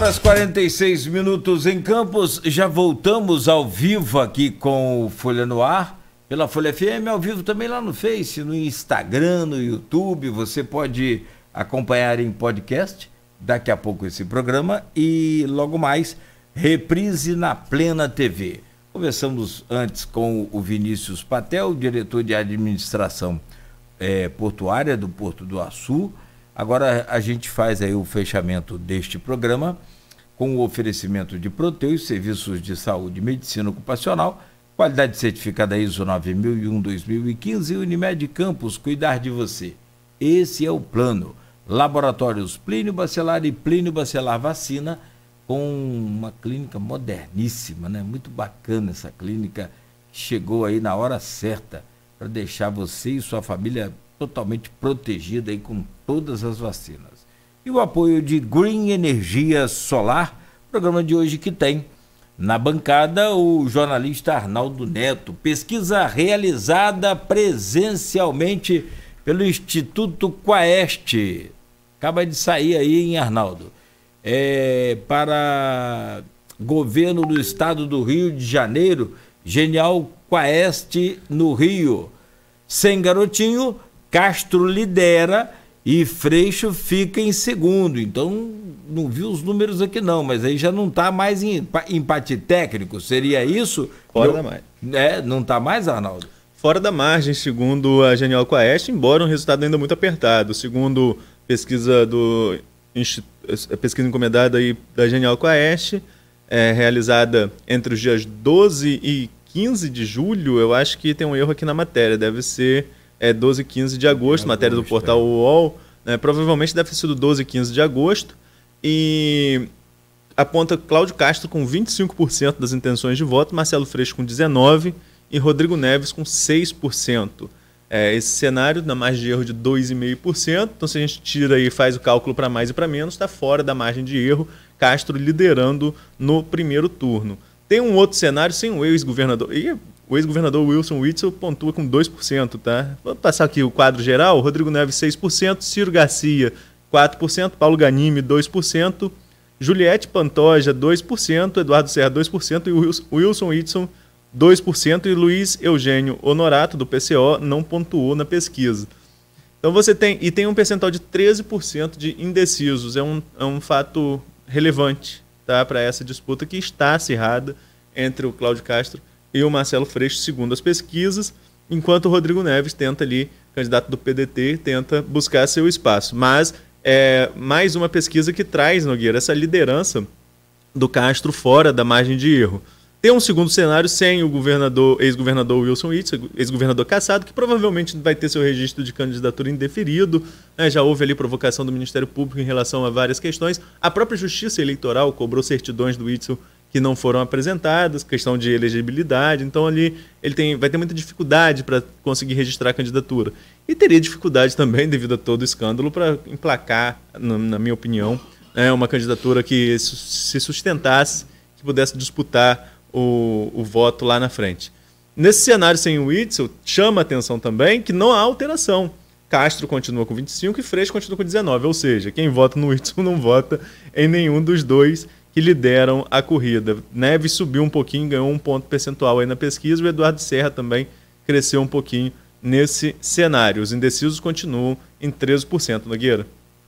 horas 46 minutos em Campos. Já voltamos ao vivo aqui com o Folha no Ar, pela Folha FM, ao vivo também lá no Face, no Instagram, no YouTube. Você pode acompanhar em podcast daqui a pouco esse programa e logo mais reprise na Plena TV. Conversamos antes com o Vinícius Patel, diretor de administração é, portuária do Porto do Açu. Agora a gente faz aí o fechamento deste programa com o oferecimento de proteus, serviços de saúde e medicina ocupacional, qualidade certificada ISO 9001-2015 e Unimed Campus, cuidar de você. Esse é o plano. Laboratórios Plínio Bacelar e Plínio Bacelar Vacina, com uma clínica moderníssima, né? Muito bacana essa clínica, chegou aí na hora certa para deixar você e sua família totalmente protegida aí com todas as vacinas e o apoio de Green Energia Solar, programa de hoje que tem na bancada o jornalista Arnaldo Neto. Pesquisa realizada presencialmente pelo Instituto Quaeste. Acaba de sair aí, hein, Arnaldo? É, para governo do estado do Rio de Janeiro, Genial Quaeste no Rio. Sem garotinho, Castro lidera e Freixo fica em segundo. Então, não vi os números aqui não, mas aí já não está mais em empate técnico. Seria isso? Fora da margem. É, não está mais, Arnaldo? Fora da margem, segundo a Genial Quaest, embora um resultado ainda muito apertado. Segundo pesquisa do eh, pesquisa encomendada aí da Genial Quaest, é, eh, realizada entre os dias 12 e 15 de julho, eu acho que tem um erro aqui na matéria, deve ser é 12 e 15 de agosto, matéria do portal é. UOL. Né? Provavelmente deve ter sido 12 e 15 de agosto. E aponta Cláudio Castro com 25% das intenções de voto, Marcelo Freixo com 19% e Rodrigo Neves com 6%. É, esse cenário dá margem de erro de 2,5%. Então, se a gente tira e faz o cálculo para mais e para menos, está fora da margem de erro. Castro liderando no primeiro turno. Tem um outro cenário sem o ex-governador. E o ex-governador Wilson Witzel pontua com 2%, tá? Vamos passar aqui o quadro geral. Rodrigo Neves, 6%. Ciro Garcia, 4%. Paulo Ganime, 2%. Juliette Pantoja, 2%. Eduardo Serra, 2%. E Wilson Witzel, 2%. E Luiz Eugênio Honorato, do PCO, não pontuou na pesquisa. Então você tem. E tem um percentual de 13% de indecisos. É um, é um fato relevante tá, para essa disputa que está acirrada entre o Cláudio Castro e o Marcelo Freixo, segundo as pesquisas, enquanto o Rodrigo Neves tenta ali, candidato do PDT, tenta buscar seu espaço. Mas é mais uma pesquisa que traz, Nogueira, essa liderança do Castro fora da margem de erro. Tem um segundo cenário sem o governador, ex-governador Wilson Itz, ex-governador caçado, que provavelmente vai ter seu registro de candidatura indeferido. Né? Já houve ali provocação do Ministério Público em relação a várias questões. A própria Justiça Eleitoral cobrou certidões do Itzel que não foram apresentadas, questão de elegibilidade. Então ali ele tem, vai ter muita dificuldade para conseguir registrar a candidatura. E teria dificuldade também, devido a todo o escândalo, para emplacar, na minha opinião, é, uma candidatura que se sustentasse, que pudesse disputar o, o voto lá na frente. Nesse cenário sem o Witzel, chama a atenção também que não há alteração. Castro continua com 25 e Freixo continua com 19, ou seja, quem vota no Witzel não vota em nenhum dos dois que lideram a corrida. Neves subiu um pouquinho, ganhou um ponto percentual aí na pesquisa, o Eduardo Serra também cresceu um pouquinho nesse cenário. Os indecisos continuam em 13%, Nogueira.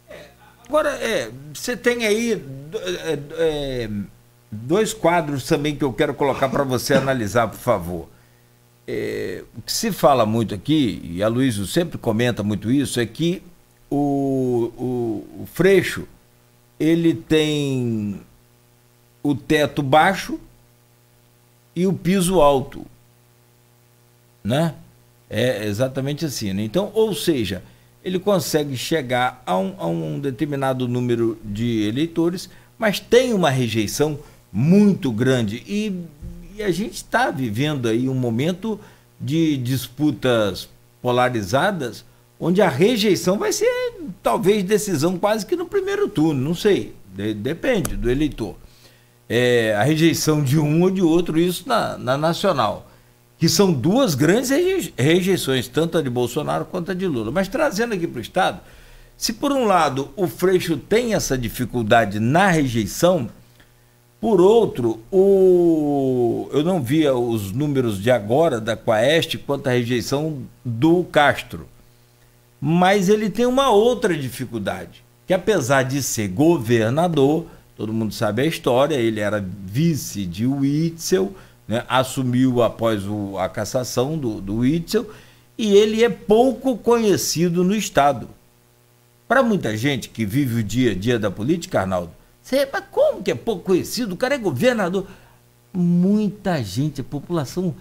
É, agora, é, você tem aí é, é, dois quadros também que eu quero colocar para você analisar, por favor. É, o que se fala muito aqui, e a Luísa sempre comenta muito isso, é que o, o, o Freixo ele tem o teto baixo e o piso alto. Né? É exatamente assim. Né? Então, ou seja, ele consegue chegar a um, a um determinado número de eleitores, mas tem uma rejeição muito grande. E, e a gente está vivendo aí um momento de disputas polarizadas, onde a rejeição vai ser talvez decisão quase que no primeiro turno, não sei, de, depende do eleitor é, a rejeição de um ou de outro, isso na, na nacional. Que são duas grandes rejeições, tanto a de Bolsonaro quanto a de Lula. Mas trazendo aqui para o Estado, se por um lado o Freixo tem essa dificuldade na rejeição, por outro, o... eu não via os números de agora da Quaest quanto à rejeição do Castro. Mas ele tem uma outra dificuldade, que apesar de ser governador, todo mundo sabe a história, ele era vice de Witzel, né? assumiu após o, a cassação do, do Witzel, e ele é pouco conhecido no Estado. Para muita gente que vive o dia a dia da política, Arnaldo, você, mas como que é pouco conhecido? O cara é governador. Muita gente, a população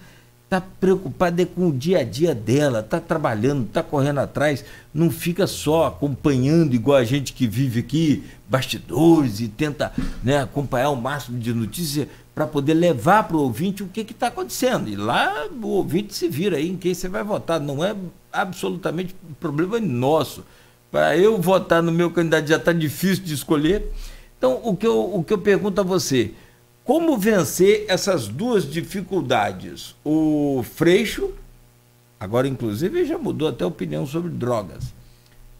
está preocupada é com o dia a dia dela, está trabalhando, está correndo atrás, não fica só acompanhando igual a gente que vive aqui, bastidores e tenta né, acompanhar o máximo de notícias para poder levar para o ouvinte o que está acontecendo. E lá o ouvinte se vira aí em quem você vai votar, não é absolutamente problema nosso. Para eu votar no meu candidato já está difícil de escolher. Então, o que eu, o que eu pergunto a você, como vencer essas duas dificuldades? O Freixo, agora inclusive já mudou até a opinião sobre drogas,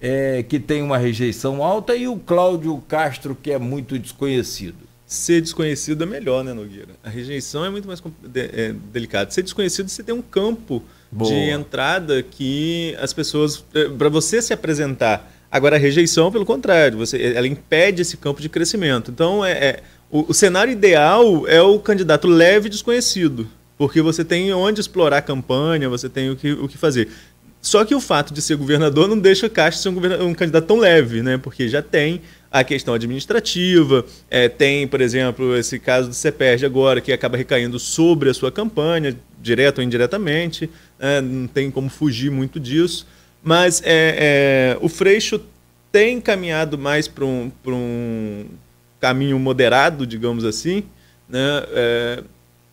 é, que tem uma rejeição alta, e o Cláudio Castro, que é muito desconhecido. Ser desconhecido é melhor, né, Nogueira? A rejeição é muito mais é, delicada. Ser desconhecido, é você tem um campo Boa. de entrada que as pessoas. É, Para você se apresentar. Agora, a rejeição, pelo contrário, você, ela impede esse campo de crescimento. Então, é, é o, o cenário ideal é o candidato leve e desconhecido, porque você tem onde explorar a campanha, você tem o que, o que fazer. Só que o fato de ser governador não deixa o Castro ser um, um, candidato tão leve, né? Porque já tem a questão administrativa, é, tem, por exemplo, esse caso do CEPERG agora, que acaba recaindo sobre a sua campanha, direto ou indiretamente, é, não tem como fugir muito disso. Mas é, é o Freixo tem caminhado mais para um caminho moderado, digamos assim, né? É,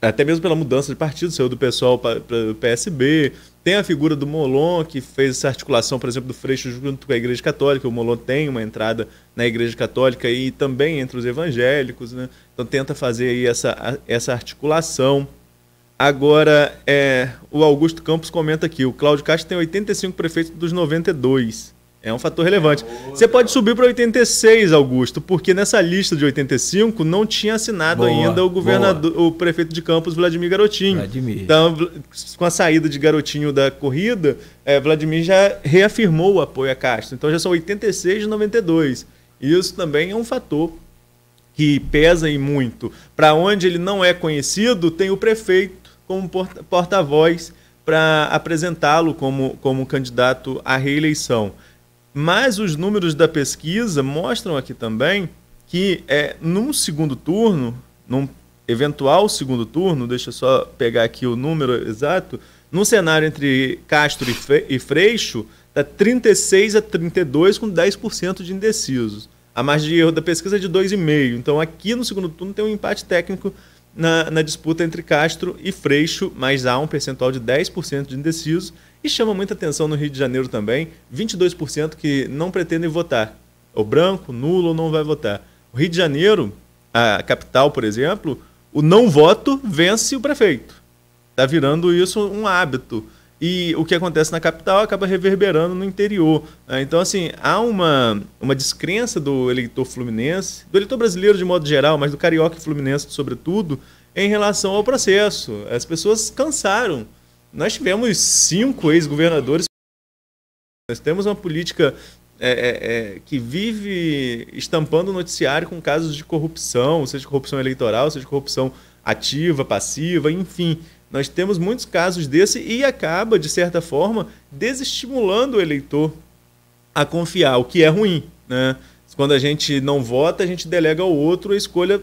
até mesmo pela mudança de partido, saiu do pessoal para o PSB. Tem a figura do Molon, que fez essa articulação, por exemplo, do Freixo junto com a Igreja Católica. O Molon tem uma entrada na Igreja Católica e também entre os evangélicos. Né? Então tenta fazer aí essa, essa articulação. Agora, é, o Augusto Campos comenta aqui: o Cláudio Castro tem 85 prefeitos dos 92. É um fator relevante. Você pode subir para 86, Augusto, porque nessa lista de 85 não tinha assinado boa, ainda o governador, boa. o prefeito de Campos, Vladimir Garotinho. Vladimir. Então, com a saída de Garotinho da corrida, é, Vladimir já reafirmou o apoio a Castro. Então já são 86 de 92. isso também é um fator que pesa e muito. Para onde ele não é conhecido, tem o prefeito como porta-voz para apresentá-lo como, como candidato à reeleição. Mas os números da pesquisa mostram aqui também que é, num segundo turno, num eventual segundo turno, deixa eu só pegar aqui o número exato, no cenário entre Castro e Freixo, está 36 a 32 com 10% de indecisos. A margem de erro da pesquisa é de 2,5. Então aqui no segundo turno tem um empate técnico na, na disputa entre Castro e Freixo, mas há um percentual de 10% de indecisos e chama muita atenção no Rio de Janeiro também, 22% que não pretendem votar. o branco, nulo ou não vai votar. O Rio de Janeiro, a capital, por exemplo, o não voto vence o prefeito. Está virando isso um hábito. E o que acontece na capital acaba reverberando no interior. Ah, então, assim, há uma, uma descrença do eleitor fluminense, do eleitor brasileiro de modo geral, mas do carioca e fluminense, sobretudo, em relação ao processo. As pessoas cansaram nós tivemos cinco ex-governadores. Nós temos uma política é, é, é, que vive estampando o noticiário com casos de corrupção, seja corrupção eleitoral, seja corrupção ativa, passiva, enfim. Nós temos muitos casos desse e acaba, de certa forma, desestimulando o eleitor a confiar, o que é ruim. Né? Quando a gente não vota, a gente delega ao outro a escolha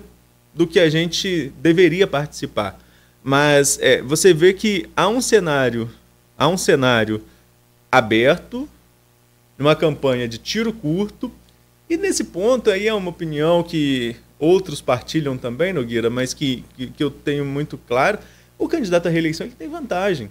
do que a gente deveria participar. Mas é, você vê que há um cenário, há um cenário aberto, numa campanha de tiro curto, e nesse ponto aí é uma opinião que outros partilham também, Nogueira, mas que, que, que eu tenho muito claro, o candidato à reeleição ele tem vantagem.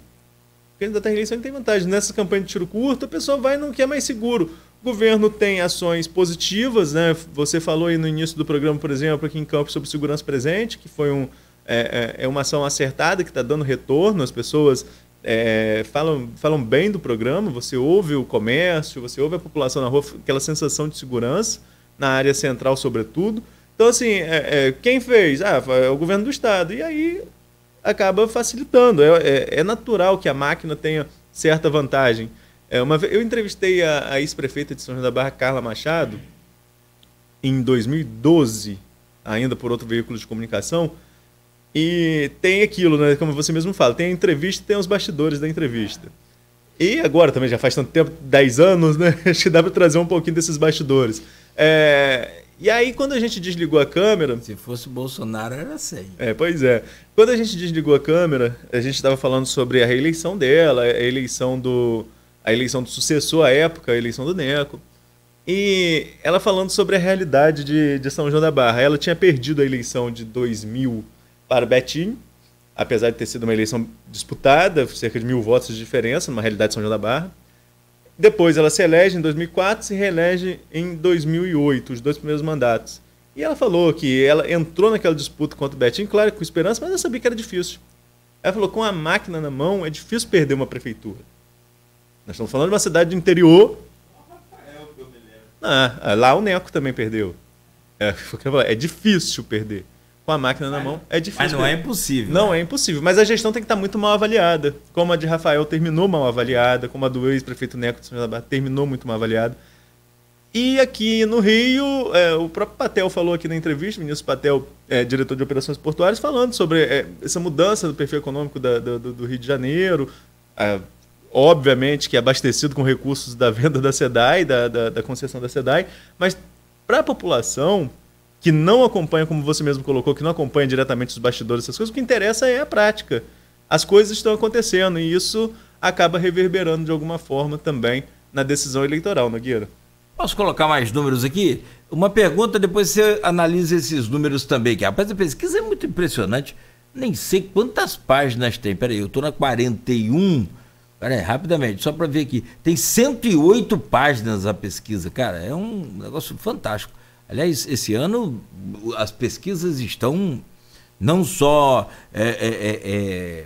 O candidato à reeleição ele tem vantagem. Nessa campanha de tiro curto, a pessoa vai no que é mais seguro. O governo tem ações positivas, né? Você falou aí no início do programa, por exemplo, aqui em Campos sobre segurança presente, que foi um, é, é, é uma ação acertada que está dando retorno, as pessoas é, falam, falam bem do programa, você ouve o comércio, você ouve a população na rua, aquela sensação de segurança, na área central, sobretudo. Então, assim, é, é, quem fez? Ah, é o governo do Estado. E aí acaba facilitando. É, é, é natural que a máquina tenha certa vantagem. É, uma, eu entrevistei a, a ex-prefeita de São João da Barra, Carla Machado, em 2012, ainda por outro veículo de comunicação, e tem aquilo, né? Como você mesmo fala, tem a entrevista tem os bastidores da entrevista. E agora também, já faz tanto tempo, 10 anos, né? Acho que dá para trazer um pouquinho desses bastidores. É... E aí, quando a gente desligou a câmera. Se fosse Bolsonaro, era sério assim. É, pois é. Quando a gente desligou a câmera, a gente estava falando sobre a reeleição dela, a eleição do. a eleição do sucessor à época, a eleição do Neco. E ela falando sobre a realidade de, de São João da Barra. Ela tinha perdido a eleição de 2000 para Betim, Betinho, apesar de ter sido uma eleição disputada, cerca de mil votos de diferença, numa realidade de São João da Barra. Depois ela se elege em 2004, se reelege em 2008, os dois primeiros mandatos. E ela falou que ela entrou naquela disputa contra o Betinho, claro, com esperança, mas ela sabia que era difícil. Ela falou: com a máquina na mão, é difícil perder uma prefeitura. Nós estamos falando de uma cidade do interior. Ah, lá o Neco também perdeu. É, é difícil perder com a máquina na mão. É difícil. Mas não é impossível. Não né? é impossível. Mas a gestão tem que estar tá muito mal avaliada. Como a de Rafael terminou mal avaliada, como a do ex-prefeito Neco de São José terminou muito mal avaliada. E aqui no Rio, é, o próprio Patel falou aqui na entrevista, o ministro Patel, é, diretor de operações portuárias, falando sobre é, essa mudança do perfil econômico da, do, do, Rio de Janeiro. É, obviamente que abastecido com recursos da venda da SEDAI, da, da, da concessão da SEDAI, mas para a população, que não acompanha, como você mesmo colocou, que não acompanha diretamente os bastidores, essas coisas, o que interessa é a prática. As coisas estão acontecendo e isso acaba reverberando de alguma forma também na decisão eleitoral, Nogueira. É, Posso colocar mais números aqui? Uma pergunta, depois você analisa esses números também, que rapaz, a pesquisa é muito impressionante. Nem sei quantas páginas tem. Peraí, eu estou na 41. Peraí, rapidamente, só para ver aqui. Tem 108 páginas a pesquisa, cara. É um negócio fantástico. Aliás, esse ano as pesquisas estão não só é, é, é, é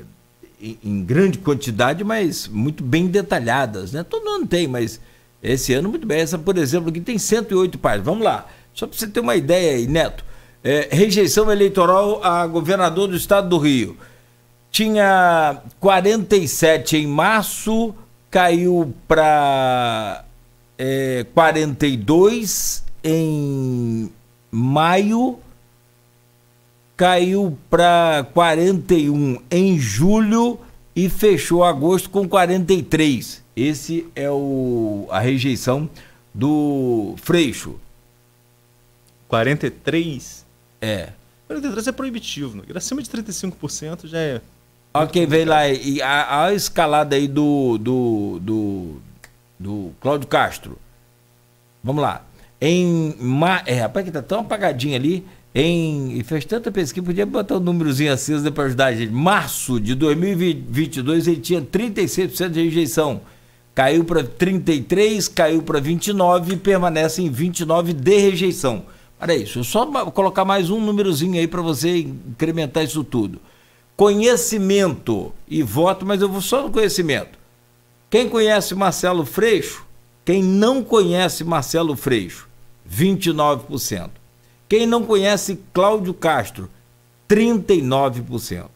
em grande quantidade, mas muito bem detalhadas. Né? Todo ano tem, mas esse ano muito bem. Essa, por exemplo, aqui tem 108 páginas. Vamos lá, só para você ter uma ideia aí, Neto. É, rejeição eleitoral a governador do estado do Rio. Tinha 47 em março, caiu para 42 é, em maio, caiu para 41 em julho e fechou agosto com 43. Esse é o a rejeição do Freixo. 43? É. 43 é proibitivo, né? acima de 35% já é Ok, vem lá. E a, a, escalada aí do, do, do, do Cláudio Castro. Vamos lá. Em. Ma... É, rapaz, que tá tão apagadinho ali. Em. E fez tanta pesquisa, podia botar um númerozinho aceso assim, né, para ajudar a gente. Março de 2022, ele tinha 36% de rejeição. Caiu para 33, caiu para 29 e permanece em 29 de rejeição. Olha isso, só colocar mais um númerozinho aí para você incrementar isso tudo. Conhecimento e voto, mas eu vou só no conhecimento. Quem conhece Marcelo Freixo, quem não conhece Marcelo Freixo, 29%. Quem não conhece Cláudio Castro, 39%.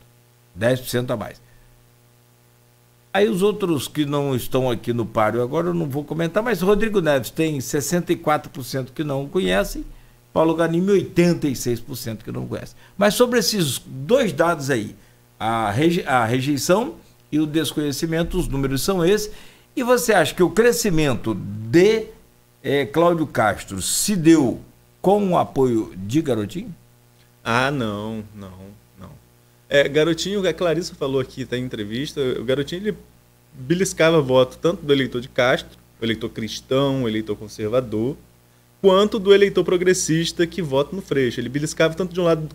10% a mais. Aí os outros que não estão aqui no páreo agora eu não vou comentar, mas Rodrigo Neves tem 64% que não conhecem, Paulo Ganime 86% que não conhece. Mas sobre esses dois dados aí, a, reje a rejeição e o desconhecimento, os números são esses. E você acha que o crescimento de é, Cláudio Castro se deu com o apoio de Garotinho? Ah, não, não, não. É, Garotinho, a Clarissa falou aqui, tá em entrevista, o Garotinho ele beliscava voto tanto do eleitor de Castro, eleitor cristão, eleitor conservador, quanto do eleitor progressista que vota no Freixo. Ele beliscava tanto de um lado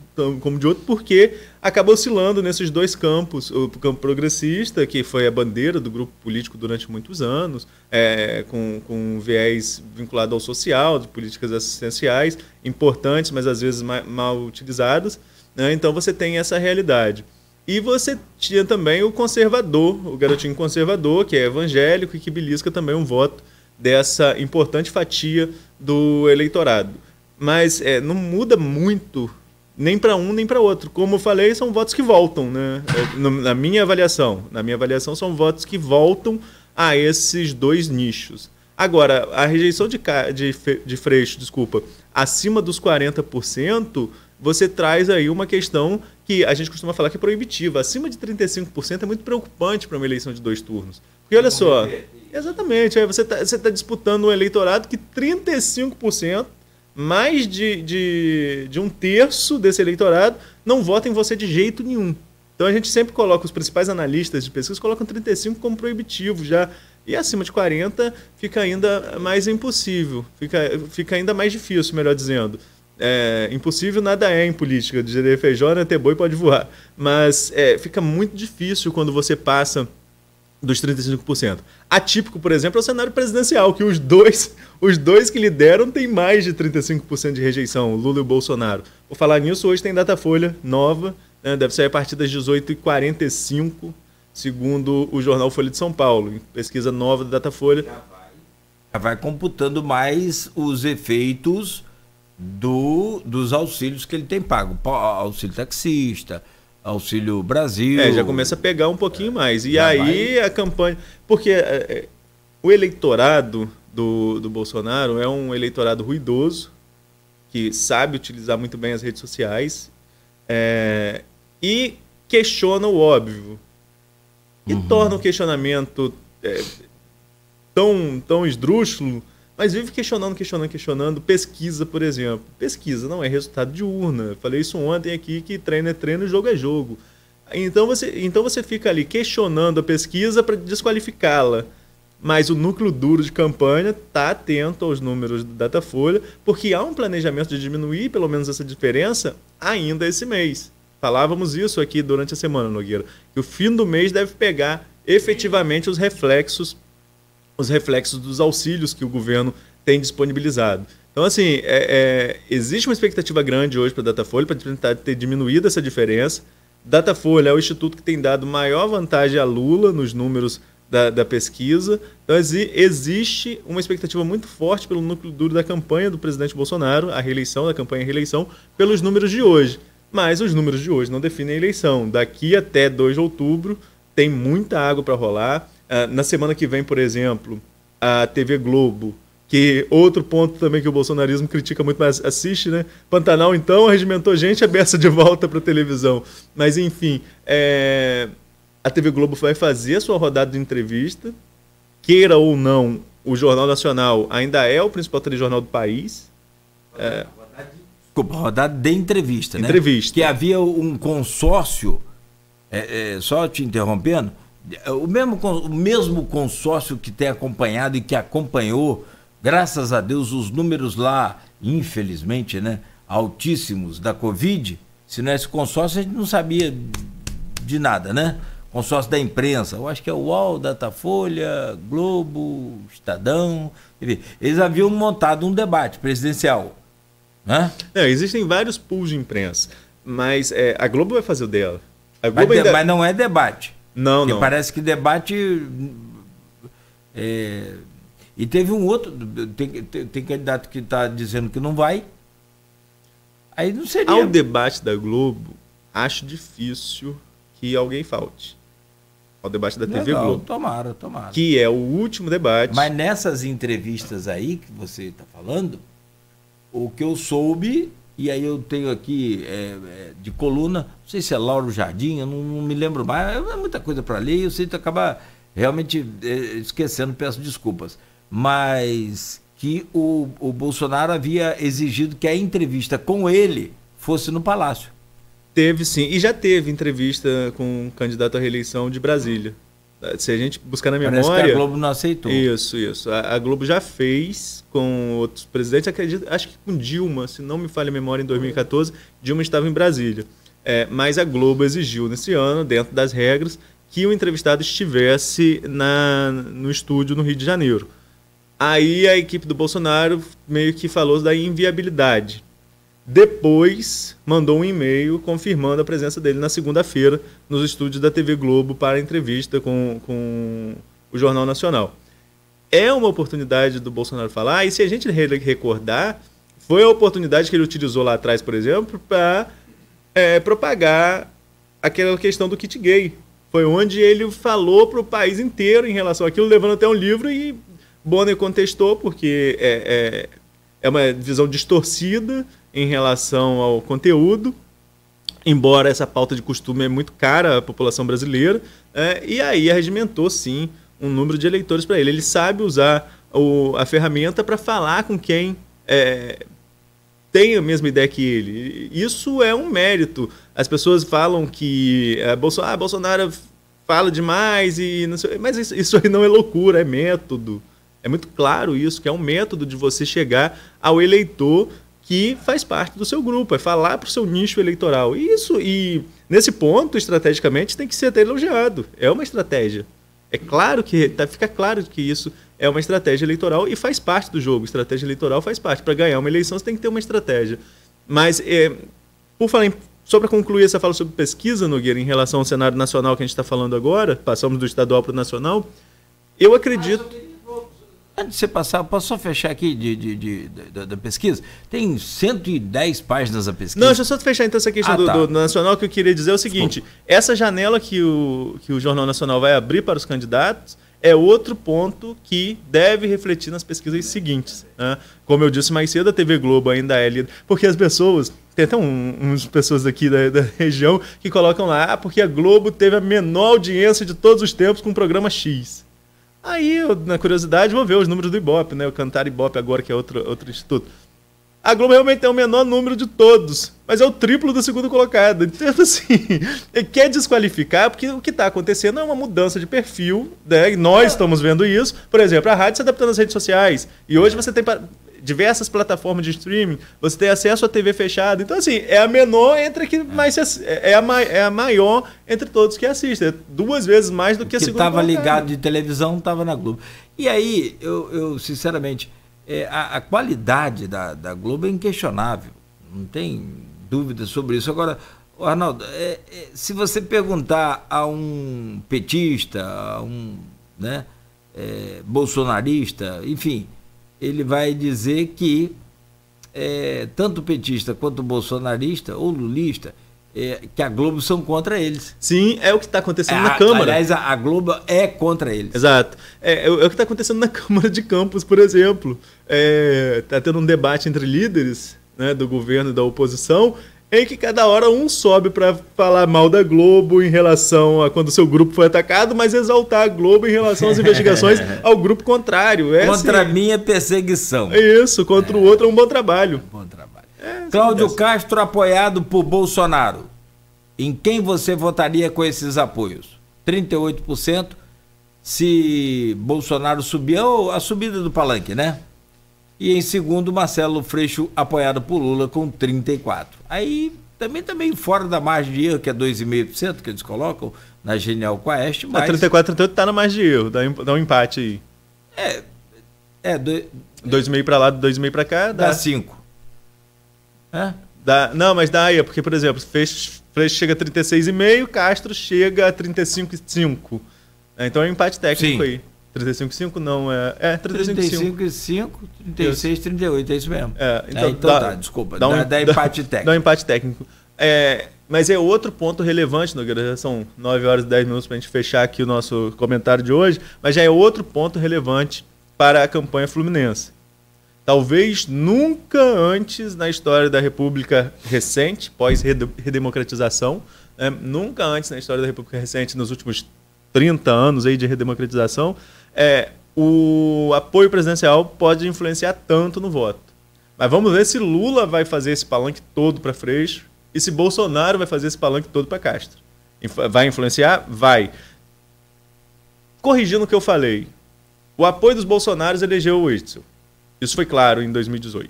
como de outro, porque acabou oscilando nesses dois campos. O campo progressista, que foi a bandeira do grupo político durante muitos anos, é, com, com viés vinculado ao social, de políticas assistenciais, importantes, mas às vezes mal utilizadas. Né? Então você tem essa realidade. E você tinha também o conservador, o garotinho conservador, que é evangélico e que belisca também um voto dessa importante fatia do eleitorado. Mas é, não muda muito nem para um nem para outro. Como eu falei, são votos que voltam, né? Na minha avaliação, na minha avaliação são votos que voltam a esses dois nichos. Agora, a rejeição de, de, de Freixo, desculpa, acima dos 40%, você traz aí uma questão que a gente costuma falar que é proibitiva. Acima de 35% é muito preocupante para uma eleição de dois turnos. Porque olha só, Exatamente. Aí você está tá disputando um eleitorado que 35%, mais de, de, de um terço desse eleitorado, não vota em você de jeito nenhum. Então a gente sempre coloca, os principais analistas de pesquisa colocam 35 como proibitivo já. E acima de 40 fica ainda mais impossível, fica, fica ainda mais difícil, melhor dizendo. É, impossível nada é em política, de feijão né, até boi pode voar. Mas é, fica muito difícil quando você passa dos 35%. Atípico, por exemplo, é o cenário presidencial, que os dois, os dois que lideram têm mais de 35% de rejeição, Lula e Bolsonaro. Vou falar nisso, hoje tem Datafolha nova, né, deve sair a partir das 18h45, segundo o jornal Folha de São Paulo, pesquisa nova da Datafolha. Já vai, já vai computando mais os efeitos do, dos auxílios que ele tem pago, auxílio taxista, Auxílio Brasil. É, já começa a pegar um pouquinho mais. E já aí vai. a campanha. Porque é, é, o eleitorado do, do Bolsonaro é um eleitorado ruidoso, que sabe utilizar muito bem as redes sociais é, e questiona o óbvio. E uhum. torna o questionamento é, tão, tão esdrúxulo mas vive questionando, questionando, questionando. Pesquisa, por exemplo. Pesquisa não é resultado de urna. Falei isso ontem aqui, que treino é treino, jogo é jogo. Então você, então você fica ali questionando a pesquisa para desqualificá-la. Mas o núcleo duro de campanha está atento aos números do Datafolha, porque há um planejamento de diminuir pelo menos essa diferença ainda esse mês. Falávamos isso aqui durante a semana, Nogueira, que o fim do mês deve pegar efetivamente os reflexos os reflexos dos auxílios que o governo tem disponibilizado. Então, assim, é, é, existe uma expectativa grande hoje para a Datafolha para tentar ter diminuído essa diferença. Datafolha é o instituto que tem dado maior vantagem a Lula nos números da, da pesquisa. Então, exi existe uma expectativa muito forte pelo núcleo duro da campanha do presidente Bolsonaro, a reeleição, da campanha reeleição, pelos números de hoje. Mas os números de hoje não definem a eleição. Daqui até 2 de outubro tem muita água para rolar ah, na semana que vem, por exemplo, a TV Globo, que outro ponto também que o bolsonarismo critica muito, mas assiste, né? Pantanal, então, regimentou gente, a beça de volta para televisão. Mas, enfim, é... a TV Globo vai fazer a sua rodada de entrevista, queira ou não, o Jornal Nacional ainda é o principal telejornal do país. É... Desculpa, rodada de entrevista, né? Entrevista. Que havia um consórcio, é, é, só te interrompendo, o mesmo, o mesmo consórcio que tem acompanhado e que acompanhou, graças a Deus, os números lá, infelizmente, né, altíssimos da Covid, se não é esse consórcio, a gente não sabia de nada, né? Consórcio da imprensa, eu acho que é o UOL, Datafolha, Globo, Estadão, eles haviam montado um debate presidencial. Né? Não, é, existem vários pools de imprensa, mas é, a Globo vai fazer o dela. Mas, ainda... mas não é debate. Não, Porque não. parece que debate. É, e teve um outro. Tem, tem, tem candidato que está dizendo que não vai. Aí não seria. Ao debate da Globo, acho difícil que alguém falte. Ao debate da Legal, TV Globo. Tomara, tomara. Que é o último debate. Mas nessas entrevistas aí que você está falando, o que eu soube e aí eu tenho aqui é, é, de coluna, não sei se é Lauro Jardim, eu não, não me lembro mais, é muita coisa para ler e eu sei que acabar realmente é, esquecendo, peço desculpas. Mas que o, o Bolsonaro havia exigido que a entrevista com ele fosse no Palácio. Teve sim, e já teve entrevista com o um candidato à reeleição de Brasília se a gente buscar na memória. Parece que a Globo não aceitou. Isso, isso. A, a Globo já fez com outros presidentes, acredito, acho que com Dilma, se não me falha a memória, em 2014, Dilma estava em Brasília. É, mas a Globo exigiu nesse ano, dentro das regras, que o entrevistado estivesse na, no estúdio no Rio de Janeiro. Aí a equipe do Bolsonaro meio que falou da inviabilidade depois mandou um e-mail confirmando a presença dele na segunda-feira nos estúdios da TV Globo para entrevista com, com o Jornal Nacional. É uma oportunidade do Bolsonaro falar, e se a gente recordar, foi a oportunidade que ele utilizou lá atrás, por exemplo, para é, propagar aquela questão do kit gay. Foi onde ele falou para o país inteiro em relação àquilo, levando até um livro e Bonner contestou, porque é, é, é uma visão distorcida em relação ao conteúdo, embora essa pauta de costume é muito cara à população brasileira, é, e aí arregimentou sim um número de eleitores para ele. Ele sabe usar o, a ferramenta para falar com quem é, tem a mesma ideia que ele. Isso é um mérito. As pessoas falam que é, Bolsonaro, ah, Bolsonaro fala demais e não sei, mas isso, isso aí não é loucura, é método. É muito claro isso, que é um método de você chegar ao eleitor que faz parte do seu grupo, é falar para o seu nicho eleitoral. E isso, e nesse ponto, estrategicamente, tem que ser até elogiado. É uma estratégia. É claro que tá, fica claro que isso é uma estratégia eleitoral e faz parte do jogo. Estratégia eleitoral faz parte. Para ganhar uma eleição, você tem que ter uma estratégia. Mas, é, por falar em, só para concluir essa fala sobre pesquisa, Nogueira, em relação ao cenário nacional que a gente está falando agora, passamos do estadual para o nacional, eu acredito. Ah, Antes de você passar, posso só fechar aqui de, de, de, de da, pesquisa? Tem 110 páginas da pesquisa. Não, deixa eu só fechar então essa questão ah, do, tá. do, Nacional, que eu queria dizer é o seguinte: Desculpa. essa janela que o, que o Jornal Nacional vai abrir para os candidatos é outro ponto que deve refletir nas pesquisas seguintes. Né? Como eu disse mais cedo, a TV Globo ainda é líder, porque as pessoas. Tem até um, umas pessoas aqui da, da, região que colocam lá, ah, porque a Globo teve a menor audiência de todos os tempos com o programa X. Aí, eu, na curiosidade, vou ver os números do Ibope, né? O Cantar Ibope agora, que é outro, outro instituto. A Globo realmente tem o menor número de todos, mas é o triplo do segundo colocado. Então, assim, quer desqualificar, porque o que está acontecendo é uma mudança de perfil, né? E nós é. estamos vendo isso. Por exemplo, a rádio se adaptando às redes sociais. E hoje é. você tem diversas plataformas de streaming, você tem acesso à TV fechada. Então, assim, é a menor entre que é. mais é, é a, é a maior entre todos que assistem. É duas vezes mais do que a que segunda. estava ligado de televisão, estava na Globo. E aí, eu, eu sinceramente, é, a, a, qualidade da, da Globo é inquestionável. Não tem dúvida sobre isso. Agora, Arnaldo, é, é, se você perguntar a um petista, a um né, é, bolsonarista, enfim ele vai dizer que é, tanto petista quanto bolsonarista ou lulista é, que a Globo são contra eles. Sim, é o que está acontecendo é, na a, Câmara. Aliás, a, a, Globo é contra eles. Exato. É, é o é que está acontecendo na Câmara de Campos, por exemplo. Está é, tendo um debate entre líderes né, do governo e da oposição em que cada hora um sobe para falar mal da Globo em relação a quando seu grupo foi atacado, mas exaltar a Globo em relação às investigações ao grupo contrário. É contra assim, minha perseguição. É Isso, contra é. o outro é um bom trabalho. É um bom trabalho. É, assim Cláudio Castro apoiado por Bolsonaro. Em quem você votaria com esses apoios? 38% se Bolsonaro subir, ou a subida do palanque, né? E em segundo, Marcelo Freixo, apoiado por Lula, com 34%. Aí também também tá fora da margem de erro, que é 2,5% que eles colocam na Genial Quest. Mas... 34, 38 está na margem de erro, dá um empate aí. É. É, 2,5 para lá, 2,5 para cá, dá 5. É? Dá, não, mas dá aí, porque, por exemplo, Freixo, Freixo chega a 36,5, Castro chega a 35,5. É, então é um empate técnico Sim. aí. 355 não é. É, 355. 35 5, 36, 38, é isso mesmo. É, é então, é, então dá, tá, desculpa. Dá, um, dá, dá empate técnico. Dá um empate técnico. É, mas é outro ponto relevante, Nogueira. São 9 horas e 10 minutos para a gente fechar aqui o nosso comentário de hoje. Mas já é outro ponto relevante para a campanha fluminense. Talvez nunca antes na história da República recente, pós-redemocratização, é, né, nunca antes na história da República recente, nos últimos 30 anos aí de redemocratização, é, o apoio presidencial pode influenciar tanto no voto. Mas vamos ver se Lula vai fazer esse palanque todo para Freixo e se Bolsonaro vai fazer esse palanque todo para Castro. Vai influenciar? Vai. Corrigindo o que eu falei, o apoio dos Bolsonaros elegeu o Witzel. Isso foi claro em 2018.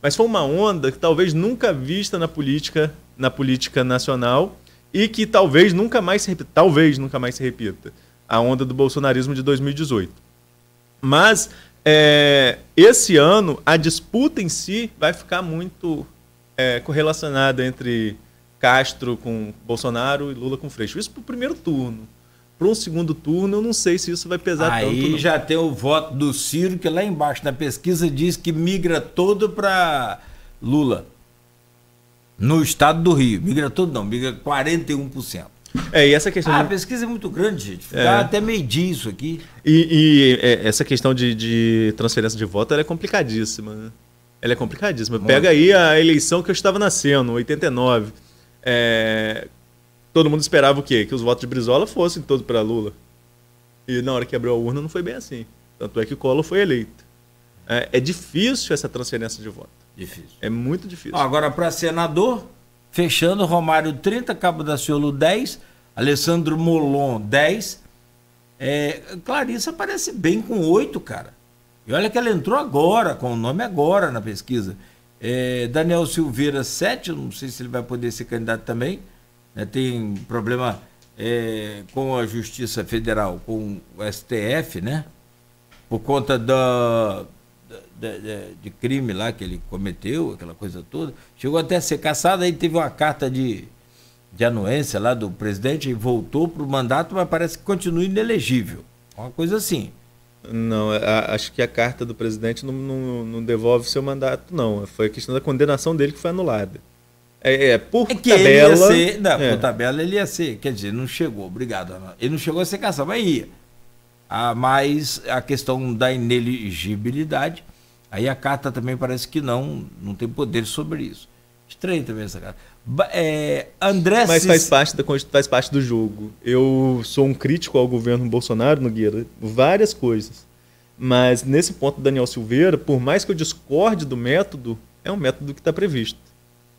Mas foi uma onda que talvez nunca vista na política, na política nacional e que talvez nunca mais se repita, talvez nunca mais se repita a onda do bolsonarismo de 2018. Mas é, esse ano a disputa em si vai ficar muito é, correlacionada entre Castro com Bolsonaro e Lula com Freixo. Isso para o primeiro turno. Para um segundo turno, eu não sei se isso vai pesar Aí tanto. Aí já tem o voto do Ciro, que lá embaixo na pesquisa diz que migra todo para Lula. No estado do Rio. Migra todo não, migra 41%. É, e essa questão. Ah, de... a pesquisa é muito grande, gente. Ficar é. até meio-dia isso aqui. E, e é, essa questão de, de, transferência de voto é complicadíssima. Né? Ela é complicadíssima. Muito. Pega aí a eleição que eu estava nascendo, 89. É... Todo mundo esperava o quê? Que os votos de Brizola fossem todos para Lula. E na hora que abriu a urna não foi bem assim. Tanto é que o Collor foi eleito. É, é difícil essa transferência de voto. Difícil. É muito difícil. Ó, agora, para senador, fechando, Romário 30, Cabo da Ciolo 10, Alessandro Molon 10. É, Clarissa parece bem com 8, cara. E olha que ela entrou agora, com o nome agora na pesquisa. É, Daniel Silveira 7, não sei se ele vai poder ser candidato também. É, tem problema é, com a Justiça Federal, com o STF, né? Por conta da, de, de, de, crime lá que ele cometeu, aquela coisa toda. Chegou até a ser caçado, aí teve uma carta de, de anuência lá do presidente e voltou para o mandato, mas parece que continua inelegível. Uma coisa assim. Não, é, a, acho que a carta do presidente não, não, não devolve seu mandato, não. Foi a questão da condenação dele que foi anulada. É, é por é tabela. Ser, não, é. por tabela ele ia ser. Quer dizer, não chegou, obrigado. Ana. Ele não chegou a ser caçado, mas ia. Ah, mas a questão da ineligibilidade, aí a carta também parece que não, não tem poder sobre isso. Estranho também essa carta. É, André Mas faz parte, da, faz parte do jogo. Eu sou um crítico ao governo Bolsonaro, Nogueira, várias coisas. Mas nesse ponto, Daniel Silveira, por mais que eu discorde do método, é um método que está previsto.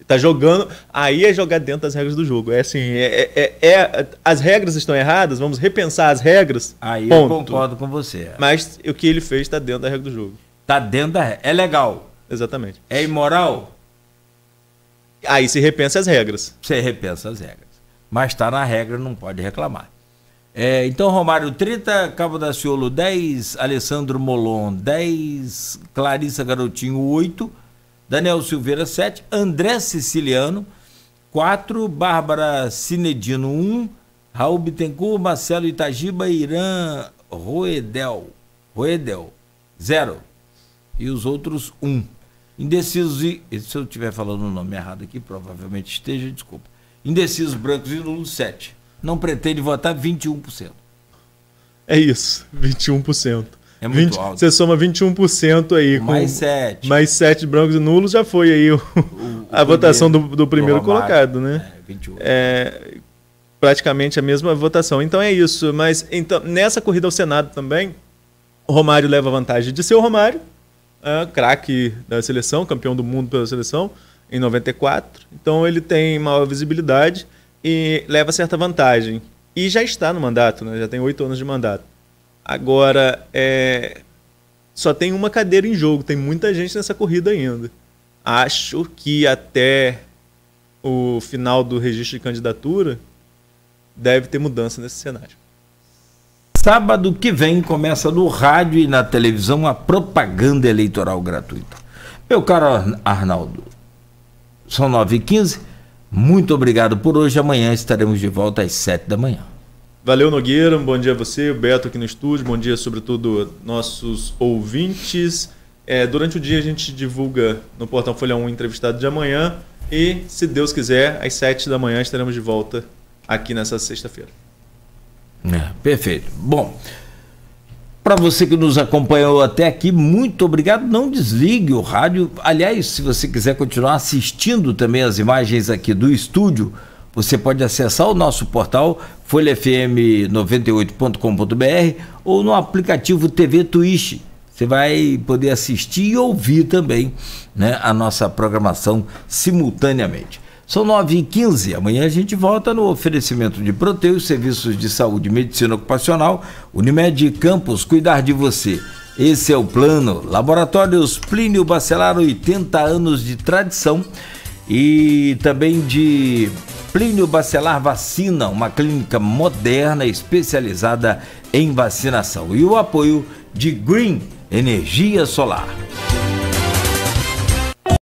Tá jogando. Aí é jogar dentro das regras do jogo. É assim, é, é, é, é as regras estão erradas, vamos repensar as regras. Aí ponto. eu concordo com você. Mas o que ele fez está dentro da regra do jogo. Tá dentro da regra. É legal. Exatamente. É imoral? Aí se repensa as regras. Você repensa as regras. Mas tá na regra, não pode reclamar. É, então, Romário 30, Cabo da Ciolo 10, Alessandro Molon 10, Clarissa Garotinho 8. Daniel Silveira 7, André Siciliano 4, Bárbara Cinedino 1, Raul Bittencourt, Marcelo Itagiba, Irã Roedel, Roedel 0 e os outros 1. Indecisos e. Se eu estiver falando o nome errado aqui, provavelmente esteja, desculpa. Indecisos brancos e nulos 7. Não pretende votar 21%. É isso, 21%. É muito 20, alto. Você soma 21% aí. mais 7. Mais 7 brancos e nulos já foi aí o, o, o a votação do, do primeiro do colocado, né? É, É, praticamente a mesma votação. Então é isso. Mas então nessa corrida ao Senado também, o Romário leva vantagem de ser o Romário, é, craque da seleção, campeão do mundo pela seleção em 94. Então ele tem maior visibilidade e leva certa vantagem. E já está no mandato, né? já tem oito anos de mandato. Agora, é... só tem uma cadeira em jogo, tem muita gente nessa corrida ainda. Acho que até o final do registro de candidatura deve ter mudança nesse cenário. Sábado que vem começa no rádio e na televisão a propaganda eleitoral gratuita. Meu caro Arnaldo, são 9h15. Muito obrigado por hoje. Amanhã estaremos de volta às 7 da manhã. Valeu, Nogueira. Um bom dia a você, o Beto aqui no estúdio. Bom dia, sobretudo, nossos ouvintes. É, durante o dia a gente divulga no Portal Folha 1 entrevistado de amanhã. E, se Deus quiser, às 7 da manhã estaremos de volta aqui nessa sexta-feira. É, perfeito. Bom, para você que nos acompanhou até aqui, muito obrigado. Não desligue o rádio. Aliás, se você quiser continuar assistindo também as imagens aqui do estúdio, você pode acessar o nosso portal folhafm98.com.br ou no aplicativo TV Twitch. Você vai poder assistir e ouvir também né, a nossa programação simultaneamente. São 9h15. Amanhã a gente volta no oferecimento de Proteus, Serviços de Saúde e Medicina Ocupacional, Unimed Campos, cuidar de você. Esse é o plano. Laboratórios Plínio Bacelar, 80 anos de tradição e também de Plínio Bacelar Vacina, uma clínica moderna especializada em vacinação. E o apoio de Green Energia Solar.